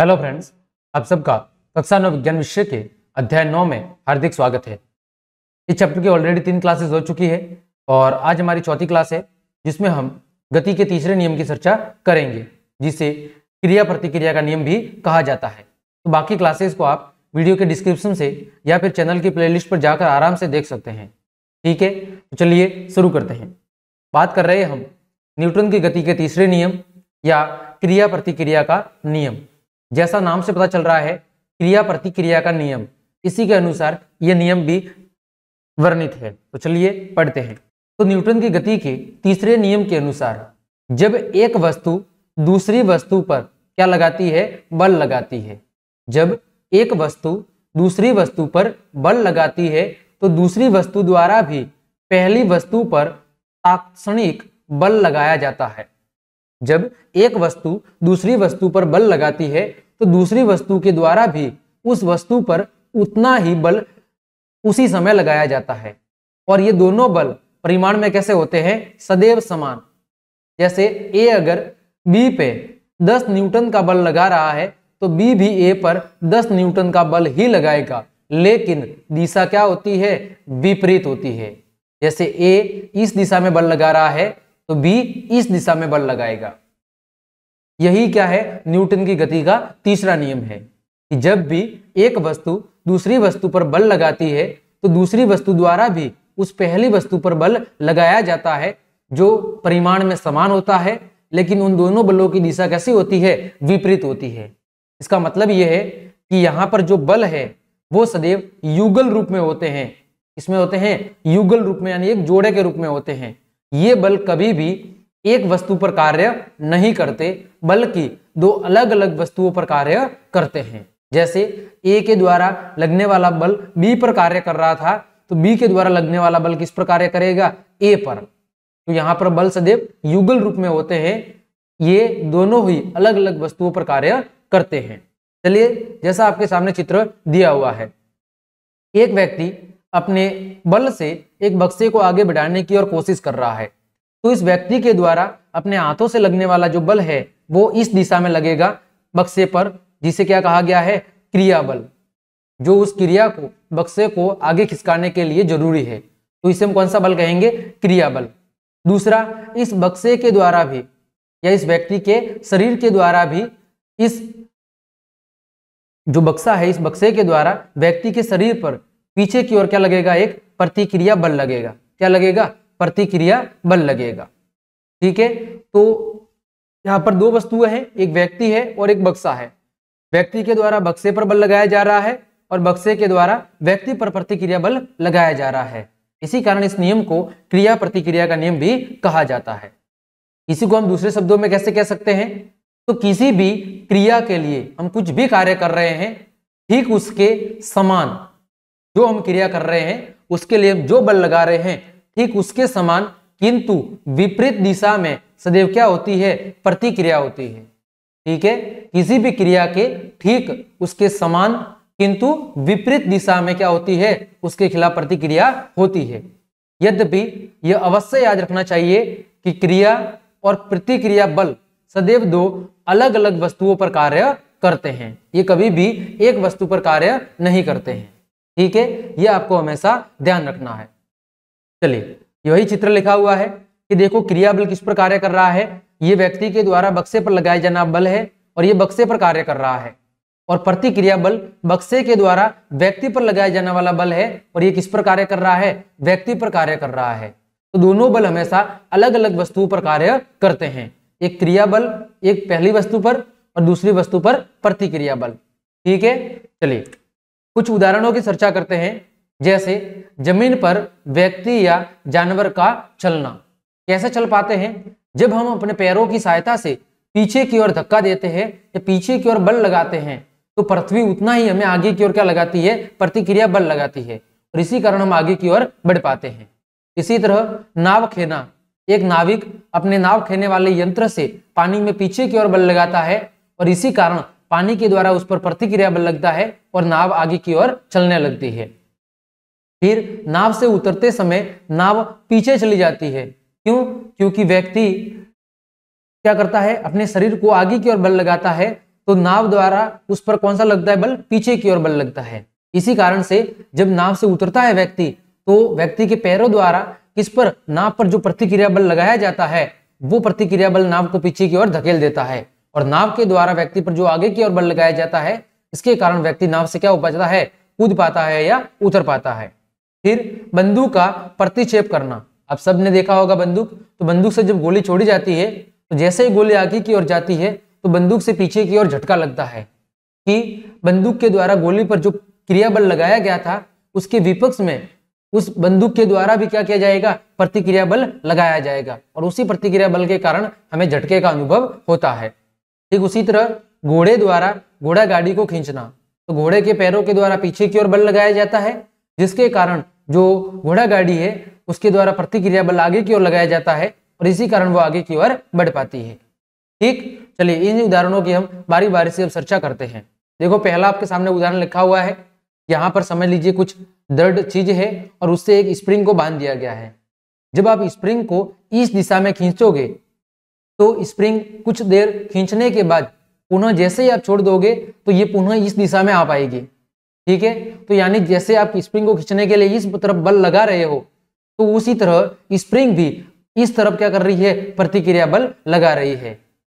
hello friends आप सबका कक्षा नौ विज्ञान विषय के अध्याय नौ में हार्दिक स्वागत है इस चैप्टर की ऑलरेडी तीन क्लासेस हो चुकी है और आज हमारी चौथी क्लास है जिसमें हम गति के तीसरे नियम की चर्चा करेंगे जिसे क्रिया प्रतिक्रिया का नियम भी कहा जाता है तो बाकी क्लासेस को आप वीडियो के डिस्क्रिप्शन से या फिर चैनल की प्ले पर जाकर आराम से देख सकते हैं ठीक है तो चलिए शुरू करते हैं बात कर रहे हैं हम न्यूटन की गति के तीसरे नियम या क्रिया प्रतिक्रिया का नियम जैसा नाम से पता चल रहा है क्रिया प्रतिक्रिया का नियम इसी के अनुसार यह नियम भी वर्णित है तो चलिए पढ़ते हैं तो न्यूटन की गति के तीसरे नियम के अनुसार जब एक वस्तु दूसरी वस्तु पर क्या लगाती है बल लगाती है जब एक वस्तु दूसरी वस्तु पर बल लगाती है तो दूसरी वस्तु द्वारा भी पहली वस्तु पर ताक्षणिक बल लगाया जाता है जब एक वस्तु दूसरी वस्तु पर बल लगाती है तो दूसरी वस्तु के द्वारा भी उस वस्तु पर उतना ही बल उसी समय लगाया जाता है और ये दोनों बल परिमाण में कैसे होते हैं सदैव समान जैसे ए अगर बी पे 10 न्यूटन का बल लगा रहा है तो बी भी ए पर 10 न्यूटन का बल ही लगाएगा लेकिन दिशा क्या होती है विपरीत होती है जैसे ए इस दिशा में बल लगा रहा है तो बी इस दिशा में बल लगाएगा यही क्या है न्यूटन की गति का तीसरा नियम है कि जब भी एक वस्तु दूसरी वस्तु पर बल लगाती है तो दूसरी वस्तु द्वारा भी उस पहली वस्तु पर बल लगाया जाता है जो परिमाण में समान होता है लेकिन उन दोनों बलों की दिशा कैसी होती है विपरीत होती है इसका मतलब यह है कि यहाँ पर जो बल है वो सदैव युगल रूप में होते हैं इसमें होते हैं युगल रूप में यानी एक जोड़े के रूप में होते हैं ये बल कभी भी एक वस्तु पर कार्य नहीं करते बल्कि दो अलग अलग वस्तुओं पर कार्य करते हैं जैसे ए के द्वारा लगने वाला बल बी पर कार्य कर रहा था तो बी के द्वारा लगने वाला बल किस पर कार्य करेगा ए पर तो यहाँ पर बल सदैव युगल रूप में होते हैं ये दोनों ही अलग अलग वस्तुओं पर कार्य करते हैं चलिए जैसा आपके सामने चित्र दिया हुआ है एक व्यक्ति अपने बल से एक बक्से को आगे बढ़ाने की और कोशिश कर रहा है तो इस व्यक्ति के द्वारा अपने हाथों से लगने वाला जो बल है वो इस दिशा में लगेगा बक्से पर जिसे क्या कहा गया है क्रिया बल जो उस क्रिया को बक्से को आगे खिसकाने के लिए जरूरी है तो इसे हम कौन सा बल कहेंगे क्रिया बल दूसरा इस बक्से के द्वारा भी या इस व्यक्ति के शरीर के द्वारा भी इस जो बक्सा है इस बक्से के द्वारा व्यक्ति के शरीर पर पीछे की ओर क्या लगेगा एक प्रतिक्रिया बल लगेगा क्या लगेगा प्रतिक्रिया बल लगेगा ठीक है तो यहाँ पर दो वस्तुएं हैं एक व्यक्ति है और एक बक्सा है व्यक्ति के द्वारा बक्से पर बल लगाया जा रहा है और बक्से के द्वारा व्यक्ति पर प्रतिक्रिया बल लगाया जा रहा है इसी कारण इस नियम को क्रिया प्रतिक्रिया का नियम भी कहा जाता है इसी को हम दूसरे शब्दों में कैसे कह सकते हैं तो किसी भी क्रिया के लिए हम कुछ भी कार्य कर रहे हैं ठीक उसके समान जो हम क्रिया कर रहे हैं उसके लिए जो बल लगा रहे हैं ठीक उसके समान किंतु विपरीत दिशा में सदैव क्या होती है प्रतिक्रिया होती है ठीक है किसी भी क्रिया के ठीक उसके समान किंतु विपरीत दिशा में क्या होती है उसके खिलाफ प्रतिक्रिया होती है यद्यपि यह अवश्य याद रखना चाहिए कि क्रिया और प्रतिक्रिया बल सदैव दो अलग अलग वस्तुओं पर कार्य करते हैं ये कभी भी एक वस्तु पर कार्य नहीं करते हैं ठीक है यह आपको हमेशा ध्यान रखना है चलिए यही चित्र लिखा हुआ है कि देखो क्रिया बल किस पर कार्य कर रहा है ये व्यक्ति के द्वारा बक्से पर लगाया जाना बल है और ये बक्से पर कार्य कर रहा है और प्रतिक्रिया बल बक्से के द्वारा व्यक्ति पर लगाया जाने वाला बल है और ये किस पर कार्य कर रहा है व्यक्ति पर कार्य कर रहा है तो दोनों बल हमेशा अलग अलग वस्तुओं पर कार्य करते हैं एक क्रिया बल एक पहली वस्तु पर और दूसरी वस्तु पर प्रतिक्रिया बल ठीक है चलिए कुछ उदाहरणों की चर्चा करते हैं जैसे जमीन पर व्यक्ति या जानवर का चलना कैसे चल पाते हैं जब हम अपने पैरों की सहायता से पीछे की ओर धक्का देते हैं या पीछे की ओर बल लगाते हैं तो पृथ्वी उतना ही हमें आगे की ओर क्या लगाती है प्रतिक्रिया बल लगाती है और इसी कारण हम आगे की ओर बढ़ पाते हैं इसी तरह नाव खेना एक नाविक अपने नाव खेने वाले यंत्र से पानी में पीछे की ओर बल लगाता है और इसी कारण पानी के द्वारा उस पर प्रतिक्रिया बल लगता है और नाव आगे की ओर चलने लगती है फिर नाव से उतरते समय नाव पीछे चली जाती है क्यों क्योंकि व्यक्ति क्या करता है अपने शरीर को आगे की ओर बल लगाता है तो नाव द्वारा उस पर कौन सा लगता है बल पीछे की ओर बल लगता है इसी कारण से जब नाव से उतरता है व्यक्ति तो व्यक्ति के पैरों द्वारा किस पर नाव पर जो प्रतिक्रिया बल लगाया जाता है वो प्रतिक्रिया बल नाव को पीछे की ओर धकेल देता है और नाव के द्वारा व्यक्ति पर जो आगे की ओर बल लगाया जाता है इसके कारण व्यक्ति नाव से क्या उपजता है कूद पाता है या उतर पाता है फिर बंदूक का प्रतिक्षेप करना आप सब ने देखा होगा बंदूक तो बंदूक से जब गोली छोड़ी जाती है तो जैसे ही गोली आगे की ओर जाती है तो बंदूक से पीछे की ओर झटका लगता है कि बंदूक के द्वारा गोली पर जो क्रिया बल लगाया गया था उसके विपक्ष में उस बंदूक के द्वारा भी क्या किया जाएगा प्रतिक्रिया बल लगाया जाएगा और उसी प्रतिक्रिया बल के कारण हमें झटके का अनुभव होता है ठीक उसी तरह घोड़े द्वारा घोड़ा गाड़ी को खींचना तो घोड़े के पैरों के द्वारा पीछे की ओर बल लगाया जाता है जिसके कारण जो घोड़ा गाड़ी है उसके द्वारा प्रतिक्रिया बल आगे की ओर लगाया जाता है और इसी कारण वो आगे की ओर बढ़ पाती है ठीक चलिए इन उदाहरणों की हम बारी बारी से अब चर्चा करते हैं देखो पहला आपके सामने उदाहरण लिखा हुआ है यहाँ पर समझ लीजिए कुछ दृढ़ चीज है और उससे एक स्प्रिंग को बांध दिया गया है जब आप स्प्रिंग को इस दिशा में खींचोगे तो स्प्रिंग कुछ देर खींचने के बाद पुनः जैसे ही आप छोड़ दोगे तो ये पुनः इस दिशा में आ पाएगी ठीक है तो यानी जैसे आप स्प्रिंग को खींचने के लिए इस तरफ बल लगा रहे हो तो उसी तरह स्प्रिंग भी इस तरफ क्या कर रही है प्रतिक्रिया बल लगा रही है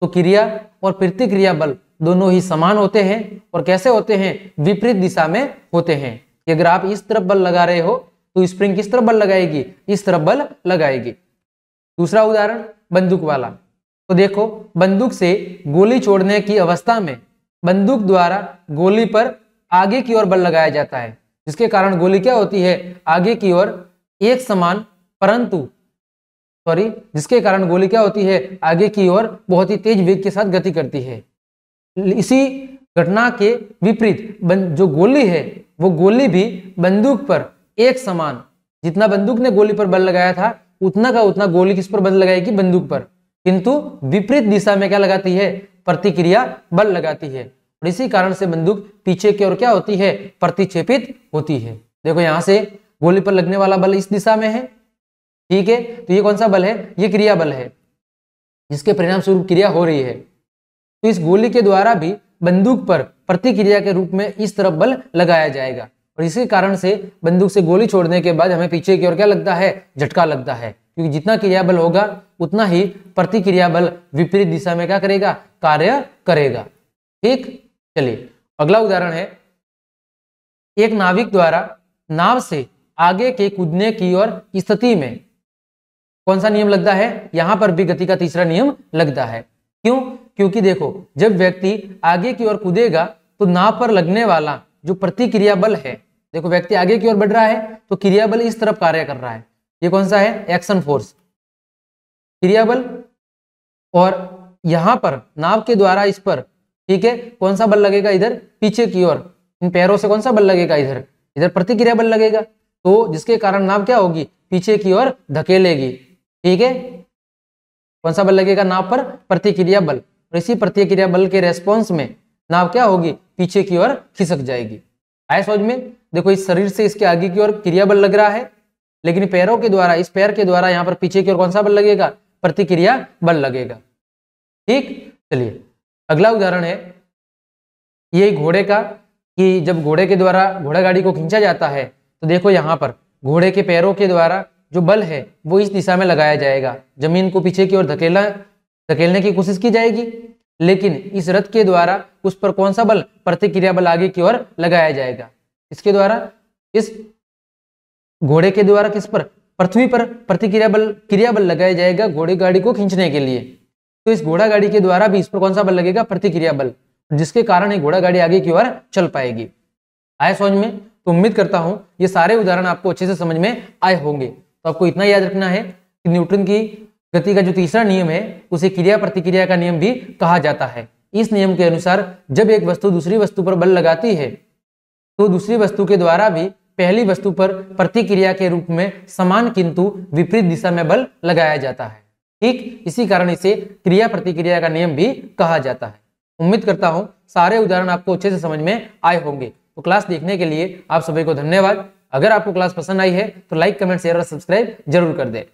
तो क्रिया और प्रतिक्रिया बल दोनों ही समान होते हैं और कैसे होते हैं विपरीत दिशा में होते हैं अगर आप इस तरफ बल लगा रहे हो तो स्प्रिंग किस तरफ बल लगाएगी इस तरफ बल लगाएगी दूसरा उदाहरण बंदूक वाला तो देखो बंदूक से गोली छोड़ने की अवस्था में बंदूक द्वारा गोली पर आगे की ओर बल लगाया जाता है जिसके कारण गोली क्या होती है आगे की ओर एक समान परंतु सॉरी जिसके कारण गोली क्या होती है आगे की ओर बहुत ही तेज वेग के साथ गति करती है इसी घटना के विपरीत जो गोली है वो गोली भी बंदूक पर एक समान जितना बंदूक ने गोली पर बल लगाया था उतना का उतना गोली किस पर बल लगाएगी बंदूक पर किंतु विपरीत दिशा में क्या लगाती है प्रतिक्रिया बल लगाती है और इसी कारण से बंदूक पीछे की ओर क्या होती है प्रतिक्षेपित होती है देखो यहां से गोली पर लगने वाला बल इस दिशा में है ठीक है तो ये कौन सा बल है ये क्रिया बल है जिसके परिणाम स्वरूप क्रिया हो रही है तो इस गोली के द्वारा भी बंदूक पर प्रतिक्रिया के रूप में इस तरफ बल लगाया जाएगा और इसी कारण से बंदूक से गोली छोड़ने के बाद हमें पीछे की ओर क्या लगता है झटका लगता है क्योंकि जितना क्रिया बल होगा उतना ही प्रतिक्रिया बल विपरीत दिशा में क्या करेगा कार्य करेगा ठीक चलिए अगला उदाहरण है एक नाविक द्वारा नाव से आगे के कूदने की और स्थिति में कौन सा नियम लगता है यहां पर भी गति का तीसरा नियम लगता है क्यों क्योंकि देखो जब व्यक्ति आगे की ओर कूदेगा तो नाव पर लगने वाला जो प्रतिक्रिया बल है देखो व्यक्ति आगे की ओर बढ़ रहा है तो क्रिया बल इस तरफ कार्य कर रहा है ये कौन सा है एक्शन फोर्स क्रिया बल और यहां पर नाव के द्वारा इस पर ठीक है कौन सा बल लगेगा इधर पीछे की ओर इन पैरों से कौन सा बल लगेगा इधर इधर प्रतिक्रिया बल लगेगा तो जिसके कारण नाव क्या होगी पीछे की ओर धकेलेगी ठीक है कौन सा बल लगेगा नाव पर प्रतिक्रिया बल और इसी प्रतिक्रिया बल के रेस्पॉन्स में नाव क्या होगी पीछे की ओर खिसक जाएगी आए समझ में देखो इस शरीर से इसके आगे की ओर क्रिया बल लग रहा है लेकिन पैरों के द्वारा इस पैर के द्वारा यहाँ पर पीछे की ओर कौन सा बल लगेगा प्रतिक्रिया बल लगेगा ठीक चलिए अगला उदाहरण है ये घोड़े का कि जब घोड़े के द्वारा घोड़ा गाड़ी को खींचा जाता है तो देखो यहाँ पर घोड़े के पैरों के द्वारा जो बल है वो इस दिशा में लगाया जाएगा जमीन को पीछे की ओर धकेला धकेलने की कोशिश की जाएगी लेकिन इस रथ के द्वारा उस पर कौन सा बल प्रतिक्रिया बल आगे की ओर लगाया जाएगा इसके द्वारा इस घोड़े के द्वारा किस पर पृथ्वी पर प्रतिक्रिया बल क्रिया बल लगाया जाएगा घोड़े गाड़ी को खींचने के लिए तो इस घोड़ा गाड़ी के द्वारा भी इस पर कौन सा बल लगेगा प्रतिक्रिया बल जिसके कारण ये घोड़ा गाड़ी आगे की ओर चल पाएगी आए समझ में तो उम्मीद करता हूं ये सारे उदाहरण आपको अच्छे से समझ में आए होंगे तो आपको इतना याद रखना है कि न्यूटन की गति का जो तीसरा नियम है उसे क्रिया प्रतिक्रिया का नियम भी कहा जाता है इस नियम के अनुसार जब एक वस्तु दूसरी वस्तु पर बल लगाती है तो दूसरी वस्तु के द्वारा भी पहली वस्तु पर प्रतिक्रिया के रूप में समान किंतु विपरीत दिशा में बल लगाया जाता है ठीक इसी कारण इसे क्रिया प्रतिक्रिया का नियम भी कहा जाता है उम्मीद करता हूं सारे उदाहरण आपको अच्छे से समझ में आए होंगे तो क्लास देखने के लिए आप सभी को धन्यवाद अगर आपको क्लास पसंद आई है तो लाइक कमेंट शेयर और सब्सक्राइब जरूर कर दें